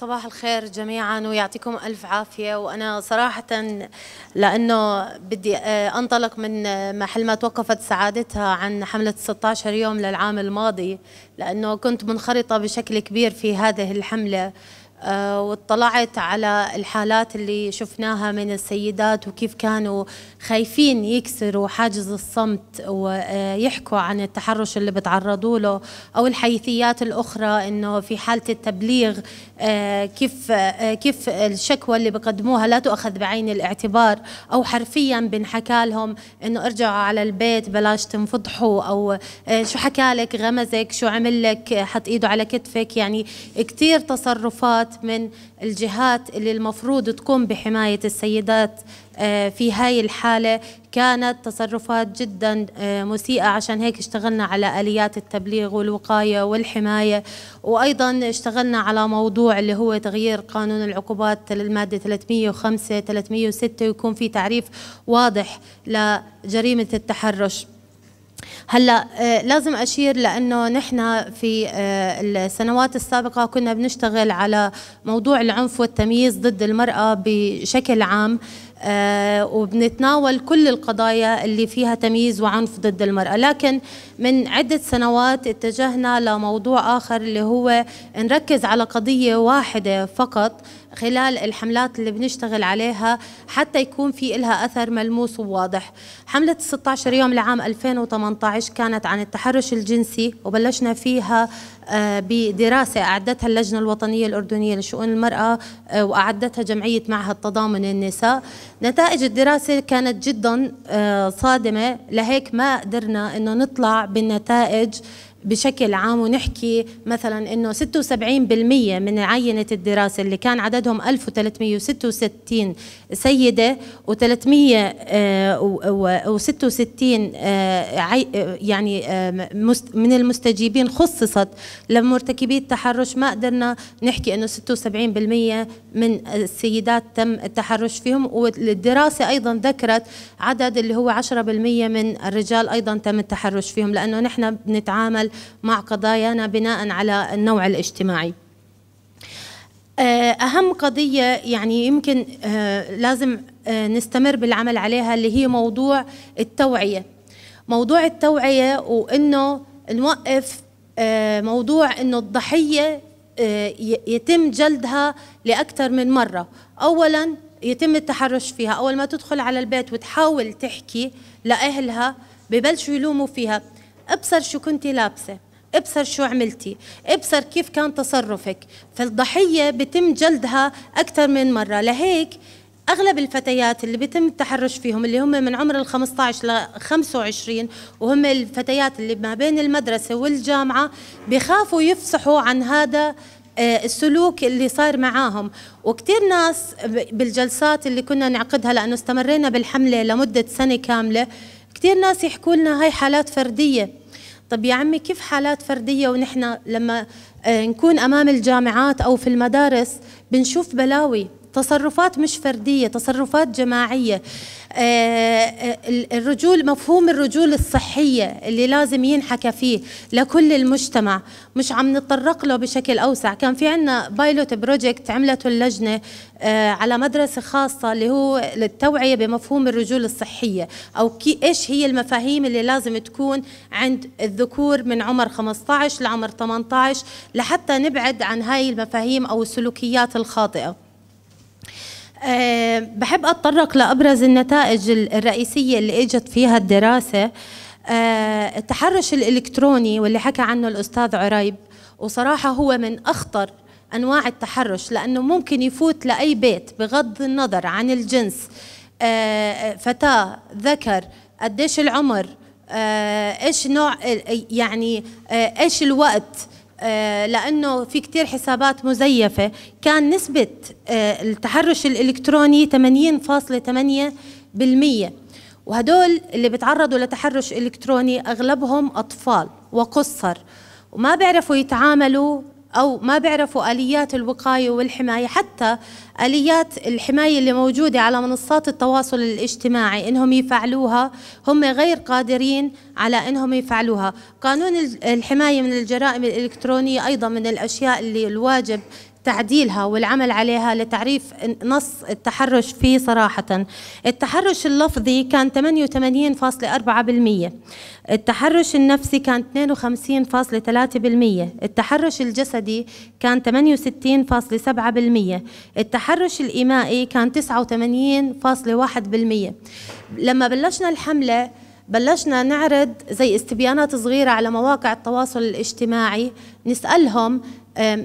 صباح الخير جميعا ويعطيكم ألف عافية وأنا صراحة لأنه بدي آه، أنطلق من محل ما توقفت سعادتها عن حملة 16 يوم للعام الماضي لأنه كنت منخرطة بشكل كبير في هذه الحملة آه، واطلعت على الحالات اللي شفناها من السيدات وكيف كانوا خايفين يكسروا حاجز الصمت ويحكوا عن التحرش اللي بتعرضوا له او الحيثيات الاخرى انه في حاله التبليغ آه، كيف آه، كيف الشكوى اللي بقدموها لا تؤخذ بعين الاعتبار او حرفيا بنحكى لهم انه ارجعوا على البيت بلاش تنفضحوا او شو حكى لك غمزك شو عمل لك حط ايده على كتفك يعني كثير تصرفات اجراءات من الجهات اللي المفروض تقوم بحمايه السيدات آه، في هاي الحاله كانت تصرفات جدا آه، مسيئه عشان هيك اشتغلنا على اليات التبليغ والوقايه والحمايه وايضا اشتغلنا على موضوع اللي هو تغيير قانون العقوبات للماده 305 306 ويكون في تعريف واضح لجريمه التحرش هلا آه، لازم اشير لانه نحن في آه، السنوات السابقه كنا بنشتغل على موضوع العنف والتمييز ضد المراه بشكل عام آه، وبنتناول كل القضايا اللي فيها تمييز وعنف ضد المرأة لكن من عدة سنوات اتجهنا لموضوع آخر اللي هو نركز على قضية واحدة فقط خلال الحملات اللي بنشتغل عليها حتى يكون في إلها أثر ملموس وواضح حملة 16 يوم لعام 2018 كانت عن التحرش الجنسي وبلشنا فيها آه، بدراسة أعدتها اللجنة الوطنية الأردنية لشؤون المرأة آه، وأعدتها جمعية معهد تضامن النساء نتائج الدراسة كانت جدا آه، صادمة لهيك ما قدرنا أنه نطلع بالنتائج بشكل عام ونحكي مثلا انه 76% من عينة الدراسة اللي كان عددهم 1366 سيدة و366 آه، آه، آه، يعني من المستجيبين خصصت لمرتكبي التحرش ما قدرنا نحكي انه 76% من السيدات تم التحرش فيهم والدراسة ايضا ذكرت عدد اللي هو 10% من الرجال ايضا تم التحرش فيهم لانه نحن بنتعامل مع قضايانا بناء على النوع الاجتماعي آه، أهم قضية يعني يمكن آه، لازم آه، نستمر بالعمل عليها اللي هي موضوع التوعية موضوع التوعية وإنه نوقف موضوع إنه الضحية يتم جلدها لأكثر من مرة أولا يتم التحرش فيها أول ما تدخل على البيت وتحاول تحكي لأهلها ببلشوا يلوموا فيها ابصر شو كنت لابسه ابصر شو عملتي ابصر كيف كان تصرفك فالضحية بتم جلدها أكثر من مرة لهيك أغلب الفتيات اللي بيتم التحرش فيهم اللي هم من عمر ال 15 ل 25 وهم الفتيات اللي ما بين المدرسة والجامعة بخافوا يفصحوا عن هذا آه، السلوك اللي صار معاهم وكثير ناس بالجلسات اللي كنا نعقدها لأنه استمرينا بالحملة لمدة سنة كاملة كثير ناس يحكوا لنا هاي حالات فرديه طب يا عمي كيف حالات فرديه ونحن لما آه، نكون امام الجامعات او في المدارس بنشوف بلاوي تصرفات مش فردية تصرفات جماعية آه، آه، الرجول مفهوم الرجول الصحية اللي لازم ينحكى فيه لكل المجتمع مش عم نتطرق له بشكل أوسع كان في عنا بايلوت بروجكت عملته اللجنة آه، على مدرسة خاصة اللي هو للتوعية بمفهوم الرجول الصحية أو كي إيش هي المفاهيم اللي لازم تكون عند الذكور من عمر 15 لعمر 18 لحتى نبعد عن هاي المفاهيم أو السلوكيات الخاطئة آه، بحب أتطرق لأبرز النتائج الرئيسية اللي إجت فيها الدراسة آه، التحرش الإلكتروني واللي حكى عنه الأستاذ عريب وصراحة هو من أخطر أنواع التحرش لأنه ممكن يفوت لأي بيت بغض النظر عن الجنس آه، فتاة ذكر قديش العمر ايش نوع يعني ايش الوقت آه، لانه في كثير حسابات مزيفه كان نسبه آه، التحرش الالكتروني 80.8% وهدول اللي بتعرضوا لتحرش الكتروني اغلبهم اطفال وقصر وما بيعرفوا يتعاملوا أو ما بيعرفوا آليات الوقاية والحماية حتى آليات الحماية اللي موجودة على منصات التواصل الاجتماعي إنهم يفعلوها هم غير قادرين على إنهم يفعلوها قانون الحماية من الجرائم الإلكترونية أيضا من الأشياء اللي الواجب تعديلها والعمل عليها لتعريف نص التحرش فيه صراحة التحرش اللفظي كان 88.4% التحرش النفسي كان 52.3% التحرش الجسدي كان 68.7% التحرش الإيمائي كان 89.1% لما بلشنا الحملة بلشنا نعرض زي استبيانات صغيرة على مواقع التواصل الاجتماعي نسألهم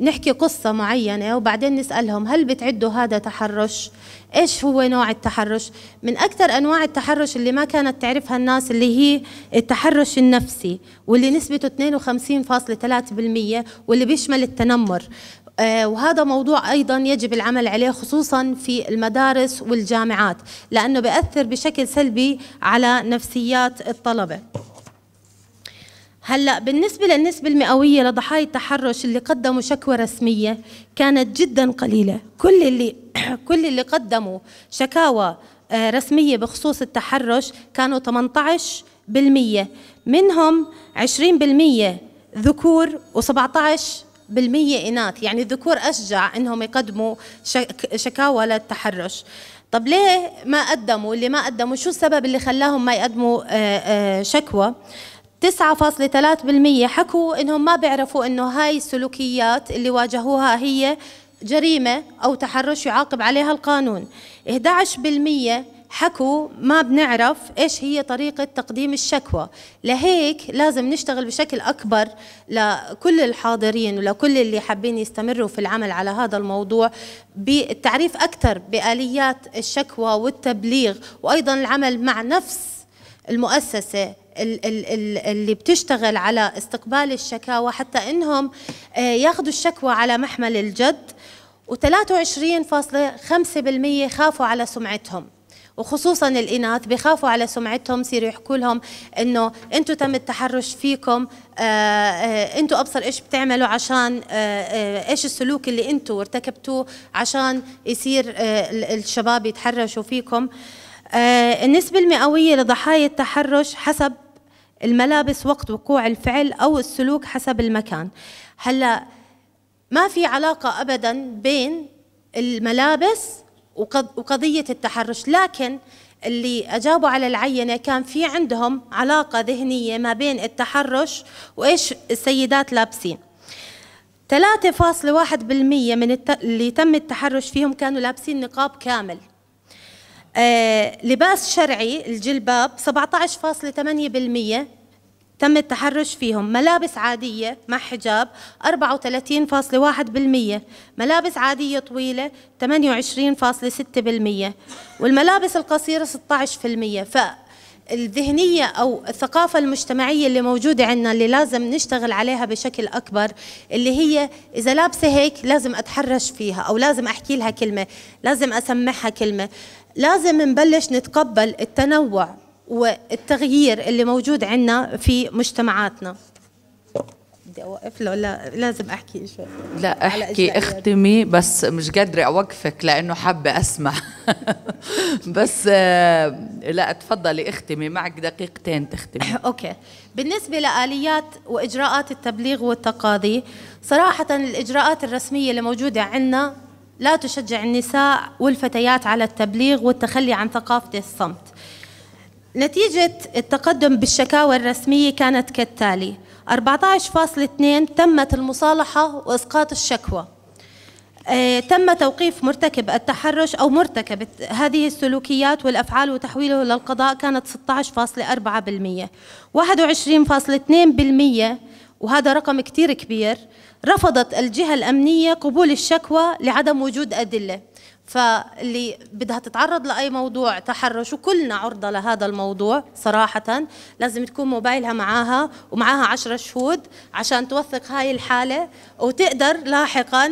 نحكي قصة معينة وبعدين نسألهم هل بتعدوا هذا تحرش؟ ايش هو نوع التحرش؟ من أكثر أنواع التحرش اللي ما كانت تعرفها الناس اللي هي التحرش النفسي واللي نسبته 52.3% واللي بيشمل التنمر أه، وهذا موضوع ايضا يجب العمل عليه خصوصا في المدارس والجامعات لانه بياثر بشكل سلبي على نفسيات الطلبه هلا بالنسبه للنسبه المئويه لضحايا التحرش اللي قدموا شكوى رسميه كانت جدا قليله كل اللي كل اللي قدموا شكاوى آه، رسميه بخصوص التحرش كانوا 18% منهم 20% ذكور و17 بالمية إناث يعني الذكور أشجع إنهم يقدموا شكاوى للتحرش طب ليه ما قدموا اللي ما قدموا شو السبب اللي خلاهم ما يقدموا آه، آه، شكوى 9.3% حكوا انهم ما بيعرفوا انه هاي السلوكيات اللي واجهوها هي جريمة أو تحرش يعاقب عليها القانون 11% حكوا ما بنعرف ايش هي طريقة تقديم الشكوى لهيك لازم نشتغل بشكل أكبر لكل الحاضرين ولكل اللي حابين يستمروا في العمل على هذا الموضوع بالتعريف أكثر بآليات الشكوى والتبليغ وأيضا العمل مع نفس المؤسسة اللي بتشتغل على استقبال الشكاوى حتى انهم آه، ياخذوا الشكوى على محمل الجد و23.5% خافوا على سمعتهم وخصوصا الاناث بخافوا على سمعتهم بصيروا يحكوا لهم انه انتم تم التحرش فيكم آه، آه، انتم ابصر ايش بتعملوا عشان ايش السلوك اللي انتم ارتكبتوه عشان يصير الشباب يتحرشوا فيكم آآ آه، النسبة المئوية لضحايا التحرش حسب الملابس وقت وقوع الفعل أو السلوك حسب المكان هلا ما في علاقة أبدا بين الملابس وقضية التحرش لكن اللي أجابوا على العينة كان في عندهم علاقة ذهنية ما بين التحرش وإيش السيدات لابسين 3.1% من الت... اللي تم التحرش فيهم كانوا لابسين نقاب كامل آه، لباس شرعي الجلباب 17.8% تم التحرش فيهم ملابس عادية مع حجاب 34.1% ملابس عادية طويلة 28.6% والملابس القصيرة 16% ف الذهنية أو الثقافة المجتمعية اللي موجودة عندنا اللي لازم نشتغل عليها بشكل أكبر اللي هي إذا لابسة هيك لازم أتحرش فيها أو لازم أحكي لها كلمة لازم أسمعها كلمة لازم نبلش نتقبل التنوع والتغيير اللي موجود عندنا في مجتمعاتنا بدي اوقف له لا لازم احكي شوي لا احكي يعني. اختمي بس مش قادره اوقفك لانه حابه اسمع بس آه، لا تفضلي اختمي معك دقيقتين تختمي اوكي بالنسبه لاليات واجراءات التبليغ والتقاضي صراحه الاجراءات الرسميه اللي موجوده عندنا لا تشجع النساء والفتيات على التبليغ والتخلي عن ثقافة الصمت نتيجة التقدم بالشكاوى الرسمية كانت كالتالي 14.2 تمت المصالحة وإسقاط الشكوى آه، تم توقيف مرتكب التحرش أو مرتكب هذه السلوكيات والأفعال وتحويله للقضاء كانت 16.4% 21.2% وهذا رقم كتير كبير رفضت الجهة الأمنية قبول الشكوى لعدم وجود أدلة فاللي بدها تتعرض لأي موضوع تحرش وكلنا عرضة لهذا الموضوع صراحة لازم تكون موبايلها معاها ومعاها عشرة شهود عشان توثق هاي الحالة وتقدر لاحقا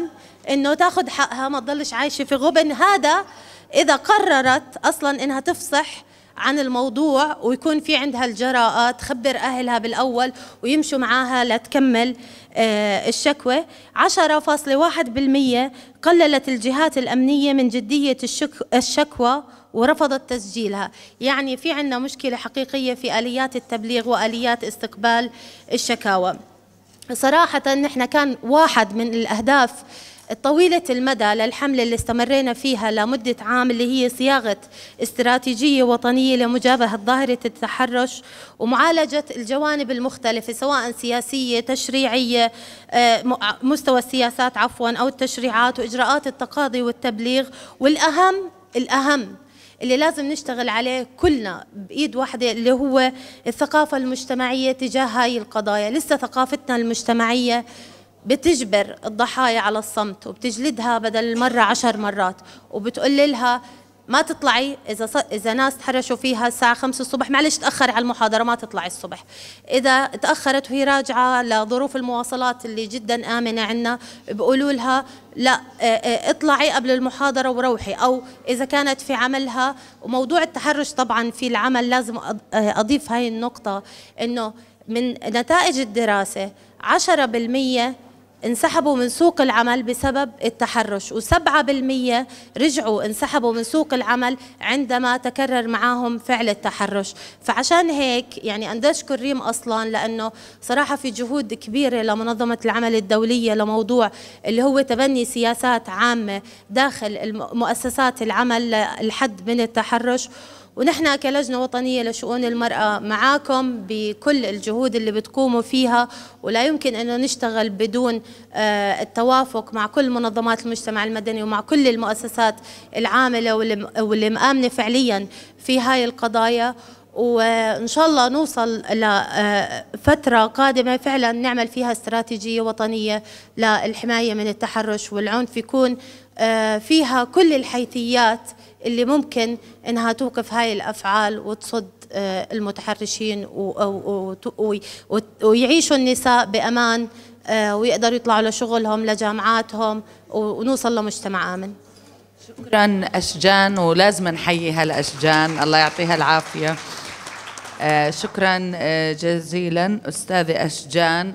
انه تاخذ حقها ما تضلش عايشة في غبن هذا إذا قررت أصلا إنها تفصح عن الموضوع ويكون في عندها الجراءة تخبر أهلها بالأول ويمشوا معاها لتكمل آه، الشكوى 10.1% قللت الجهات الأمنية من جدية الشكوى ورفضت تسجيلها يعني في عندنا مشكلة حقيقية في آليات التبليغ وآليات استقبال الشكاوى صراحة نحن كان واحد من الأهداف الطويلة المدى للحملة اللي استمرينا فيها لمدة عام اللي هي صياغة استراتيجية وطنية لمجابهة ظاهرة التحرش ومعالجة الجوانب المختلفة سواء سياسية تشريعية آه، مستوى السياسات عفوا أو التشريعات وإجراءات التقاضي والتبليغ والأهم الأهم اللي لازم نشتغل عليه كلنا بايد واحده اللي هو الثقافه المجتمعيه تجاه هاي القضايا لسه ثقافتنا المجتمعيه بتجبر الضحايا على الصمت وبتجلدها بدل المرة عشر مرات وبتقول لها ما تطلعي اذا ص... اذا ناس تحرشوا فيها الساعه 5 الصبح معلش تاخر على المحاضره ما تطلعي الصبح اذا تاخرت وهي راجعه لظروف المواصلات اللي جدا امنه عندنا بقولوا لها لا آه، آه، اطلعي قبل المحاضره وروحي او اذا كانت في عملها وموضوع التحرش طبعا في العمل لازم آه، اضيف هاي النقطه انه من نتائج الدراسه 10% انسحبوا من سوق العمل بسبب التحرش و7% رجعوا انسحبوا من سوق العمل عندما تكرر معاهم فعل التحرش فعشان هيك يعني أنا أشكر ريم أصلا لأنه صراحة في جهود كبيرة لمنظمة العمل الدولية لموضوع اللي هو تبني سياسات عامة داخل مؤسسات العمل للحد من التحرش ونحن كلجنة وطنية لشؤون المرأة معاكم بكل الجهود اللي بتقوموا فيها ولا يمكن أنه نشتغل بدون آه، التوافق مع كل منظمات المجتمع المدني ومع كل المؤسسات العاملة واللي مآمنة فعليا في هاي القضايا وان شاء الله نوصل لفتره آه، قادمه فعلا نعمل فيها استراتيجيه وطنيه للحمايه من التحرش والعنف يكون آه، فيها كل الحيثيات اللي ممكن انها توقف هاي الافعال وتصد آه، المتحرشين ويعيشوا النساء بامان آه، ويقدروا يطلعوا لشغلهم لجامعاتهم ونوصل لمجتمع امن شكرا اشجان ولازم نحيي هالاشجان الله يعطيها العافيه آه، شكرا جزيلا استاذه اشجان